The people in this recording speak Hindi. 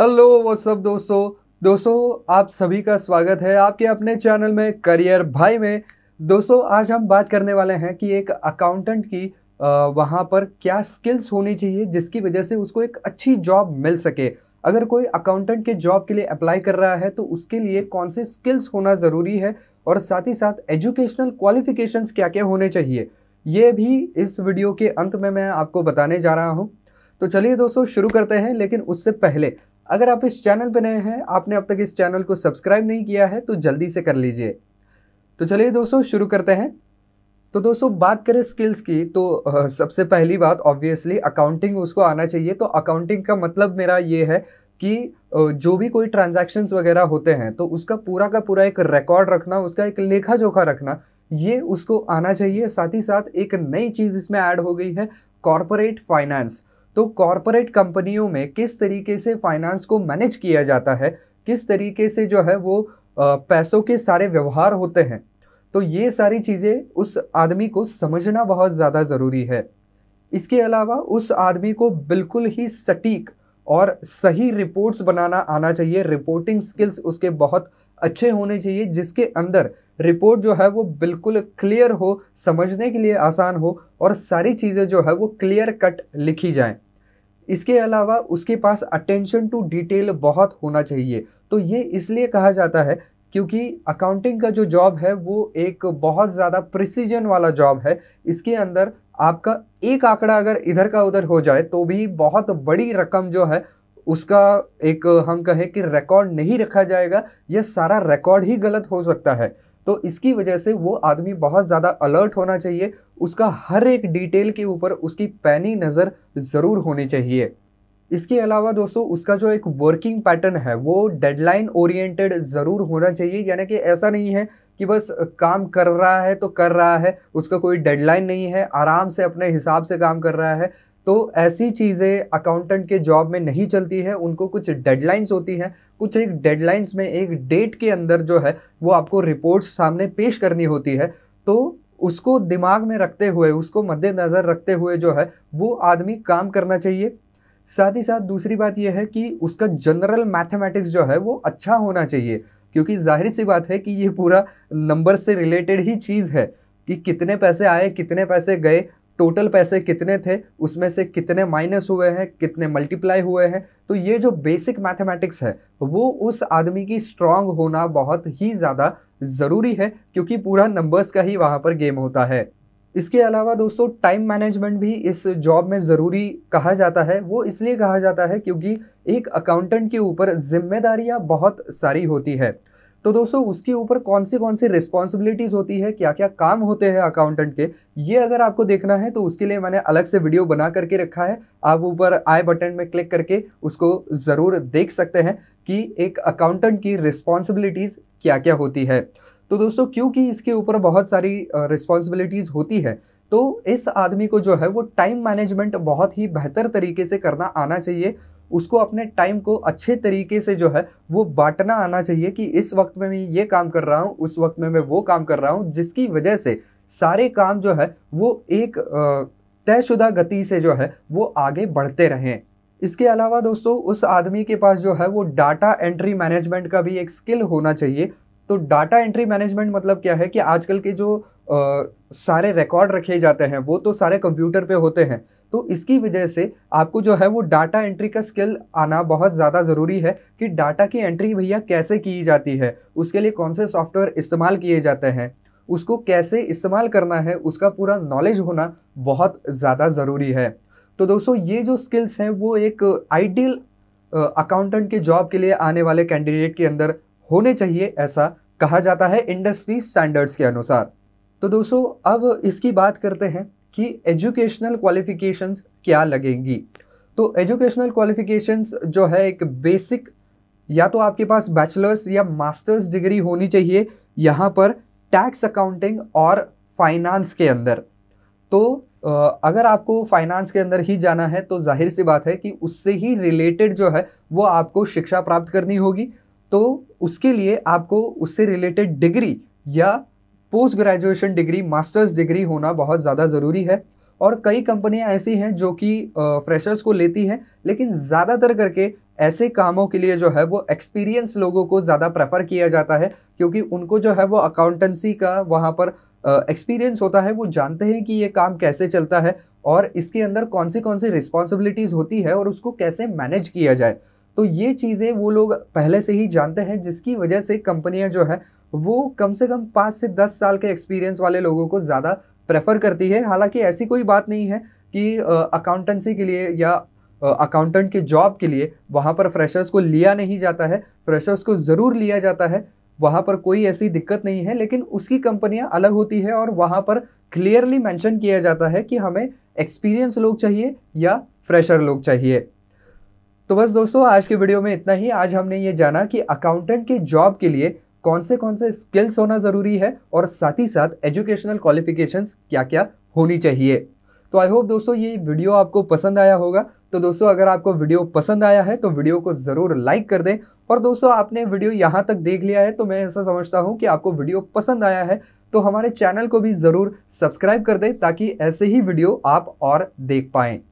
हेलो व्हाट्सअप दोस्तों दोस्तों आप सभी का स्वागत है आपके अपने चैनल में करियर भाई में दोस्तों आज हम बात करने वाले हैं कि एक अकाउंटेंट की वहाँ पर क्या स्किल्स होनी चाहिए जिसकी वजह से उसको एक अच्छी जॉब मिल सके अगर कोई अकाउंटेंट के जॉब के लिए अप्लाई कर रहा है तो उसके लिए कौन से स्किल्स होना ज़रूरी है और साथ ही साथ एजुकेशनल क्वालिफिकेशंस क्या क्या होने चाहिए ये भी इस वीडियो के अंत में मैं आपको बताने जा रहा हूँ तो चलिए दोस्तों शुरू करते हैं लेकिन उससे पहले अगर आप इस चैनल पर नए हैं आपने अब तक इस चैनल को सब्सक्राइब नहीं किया है तो जल्दी से कर लीजिए तो चलिए दोस्तों शुरू करते हैं तो दोस्तों बात करें स्किल्स की तो सबसे पहली बात ऑब्वियसली अकाउंटिंग उसको आना चाहिए तो अकाउंटिंग का मतलब मेरा ये है कि जो भी कोई ट्रांजैक्शंस वगैरह होते हैं तो उसका पूरा का पूरा एक रिकॉर्ड रखना उसका एक लेखा जोखा रखना ये उसको आना चाहिए साथ ही साथ एक नई चीज़ इसमें ऐड हो गई है कॉरपोरेट फाइनेंस तो कॉरपोरेट कंपनियों में किस तरीके से फाइनेंस को मैनेज किया जाता है किस तरीके से जो है वो पैसों के सारे व्यवहार होते हैं तो ये सारी चीज़ें उस आदमी को समझना बहुत ज़्यादा ज़रूरी है इसके अलावा उस आदमी को बिल्कुल ही सटीक और सही रिपोर्ट्स बनाना आना चाहिए रिपोर्टिंग स्किल्स उसके बहुत अच्छे होने चाहिए जिसके अंदर रिपोर्ट जो है वो बिल्कुल क्लियर हो समझने के लिए आसान हो और सारी चीज़ें जो है वो क्लियर कट लिखी जाएँ इसके अलावा उसके पास अटेंशन टू डिटेल बहुत होना चाहिए तो ये इसलिए कहा जाता है क्योंकि अकाउंटिंग का जो जॉब है वो एक बहुत ज़्यादा प्रिसीजन वाला जॉब है इसके अंदर आपका एक आंकड़ा अगर इधर का उधर हो जाए तो भी बहुत बड़ी रकम जो है उसका एक हम कहें कि रिकॉर्ड नहीं रखा जाएगा यह सारा रिकॉर्ड ही गलत हो सकता है तो इसकी वजह से वो आदमी बहुत ज़्यादा अलर्ट होना चाहिए उसका हर एक डिटेल के ऊपर उसकी पैनी नज़र ज़रूर होनी चाहिए इसके अलावा दोस्तों उसका जो एक वर्किंग पैटर्न है वो डेडलाइन ओरिएंटेड ज़रूर होना चाहिए यानी कि ऐसा नहीं है कि बस काम कर रहा है तो कर रहा है उसका कोई डेडलाइन नहीं है आराम से अपने हिसाब से काम कर रहा है तो ऐसी चीज़ें अकाउंटेंट के जॉब में नहीं चलती है उनको कुछ डेडलाइंस होती हैं कुछ एक डेडलाइंस में एक डेट के अंदर जो है वो आपको रिपोर्ट्स सामने पेश करनी होती है तो उसको दिमाग में रखते हुए उसको मद्देनज़र रखते हुए जो है वो आदमी काम करना चाहिए साथ ही साथ दूसरी बात यह है कि उसका जनरल मैथमेटिक्स जो है वो अच्छा होना चाहिए क्योंकि जाहिर सी बात है कि ये पूरा नंबर से रिलेटेड ही चीज़ है कि कितने पैसे आए कितने पैसे गए टोटल पैसे कितने थे उसमें से कितने माइनस हुए हैं कितने मल्टीप्लाई हुए हैं तो ये जो बेसिक मैथमेटिक्स है वो उस आदमी की स्ट्रांग होना बहुत ही ज़्यादा ज़रूरी है क्योंकि पूरा नंबर्स का ही वहाँ पर गेम होता है इसके अलावा दोस्तों टाइम मैनेजमेंट भी इस जॉब में ज़रूरी कहा जाता है वो इसलिए कहा जाता है क्योंकि एक अकाउंटेंट के ऊपर जिम्मेदारियाँ बहुत सारी होती है तो दोस्तों उसके ऊपर कौन सी कौन सी रिस्पॉन्सिबिलिटीज़ होती है क्या क्या काम होते हैं अकाउंटेंट के ये अगर आपको देखना है तो उसके लिए मैंने अलग से वीडियो बना करके रखा है आप ऊपर आई बटन में क्लिक करके उसको ज़रूर देख सकते हैं कि एक अकाउंटेंट की रिस्पॉन्सिबिलिटीज़ क्या क्या होती है तो दोस्तों क्योंकि इसके ऊपर बहुत सारी रिस्पॉन्सिबिलिटीज़ होती है तो इस आदमी को जो है वो टाइम मैनेजमेंट बहुत ही बेहतर तरीके से करना आना चाहिए उसको अपने टाइम को अच्छे तरीके से जो है वो बांटना आना चाहिए कि इस वक्त में मैं ये काम कर रहा हूँ उस वक्त में मैं वो काम कर रहा हूँ जिसकी वजह से सारे काम जो है वो एक तयशुदा गति से जो है वो आगे बढ़ते रहें इसके अलावा दोस्तों उस आदमी के पास जो है वो डाटा एंट्री मैनेजमेंट का भी एक स्किल होना चाहिए तो डाटा एंट्री मैनेजमेंट मतलब क्या है कि आजकल के जो सारे रिकॉर्ड रखे जाते हैं वो तो सारे कंप्यूटर पे होते हैं तो इसकी वजह से आपको जो है वो डाटा एंट्री का स्किल आना बहुत ज़्यादा ज़रूरी है कि डाटा की एंट्री भैया कैसे की जाती है उसके लिए कौन से सॉफ्टवेयर इस्तेमाल किए जाते हैं उसको कैसे इस्तेमाल करना है उसका पूरा नॉलेज होना बहुत ज़्यादा ज़रूरी है तो दोस्तों ये जो स्किल्स हैं वो एक आइडियल अकाउंटेंट के जॉब के लिए आने वाले कैंडिडेट के अंदर होने चाहिए ऐसा कहा जाता है इंडस्ट्री स्टैंडर्ड्स के अनुसार तो दोस्तों अब इसकी बात करते हैं कि एजुकेशनल क्वालिफ़िकेशंस क्या लगेंगी तो एजुकेशनल क्वालिफ़िकेशंस जो है एक बेसिक या तो आपके पास बैचलर्स या मास्टर्स डिग्री होनी चाहिए यहाँ पर टैक्स अकाउंटिंग और फाइनेंस के अंदर तो अगर आपको फाइनेंस के अंदर ही जाना है तो जाहिर सी बात है कि उससे ही रिलेटेड जो है वो आपको शिक्षा प्राप्त करनी होगी तो उसके लिए आपको उससे रिलेटेड डिग्री या post graduation degree masters degree होना बहुत ज़्यादा ज़रूरी है और कई कंपनियां ऐसी हैं जो कि फ्रेशर्स को लेती हैं लेकिन ज़्यादातर करके ऐसे कामों के लिए जो है वो एक्सपीरियंस लोगों को ज़्यादा प्रेफर किया जाता है क्योंकि उनको जो है वो अकाउंटेंसी का वहाँ पर एक्सपीरियंस होता है वो जानते हैं कि ये काम कैसे चलता है और इसके अंदर कौन सी कौन सी रिस्पॉन्सिबिलिटीज़ होती है और उसको कैसे मैनेज किया जाए तो ये चीज़ें वो लोग पहले से ही जानते हैं जिसकी वजह से कंपनियां जो है वो कम से कम पाँच से दस साल के एक्सपीरियंस वाले लोगों को ज़्यादा प्रेफर करती है हालांकि ऐसी कोई बात नहीं है कि अकाउंटेंसी के लिए या अकाउंटेंट के जॉब के लिए वहाँ पर फ्रेशर्स को लिया नहीं जाता है फ्रेशर्स को ज़रूर लिया जाता है वहाँ पर कोई ऐसी दिक्कत नहीं है लेकिन उसकी कंपनियाँ अलग होती है और वहाँ पर क्लियरली मैंशन किया जाता है कि हमें एक्सपीरियंस लोग चाहिए या फ्रेशर लोग चाहिए तो बस दोस्तों आज के वीडियो में इतना ही आज हमने ये जाना कि अकाउंटेंट के जॉब के लिए कौन से कौन से स्किल्स होना ज़रूरी है और साथ ही साथ एजुकेशनल क्वालिफिकेशन क्या क्या होनी चाहिए तो आई होप दोस्तों ये वीडियो आपको पसंद आया होगा तो दोस्तों अगर आपको वीडियो पसंद आया है तो वीडियो को ज़रूर लाइक कर दें और दोस्तों आपने वीडियो यहाँ तक देख लिया है तो मैं ऐसा समझता हूँ कि आपको वीडियो पसंद आया है तो हमारे चैनल को भी ज़रूर सब्सक्राइब कर दें ताकि ऐसे ही वीडियो आप और देख पाएँ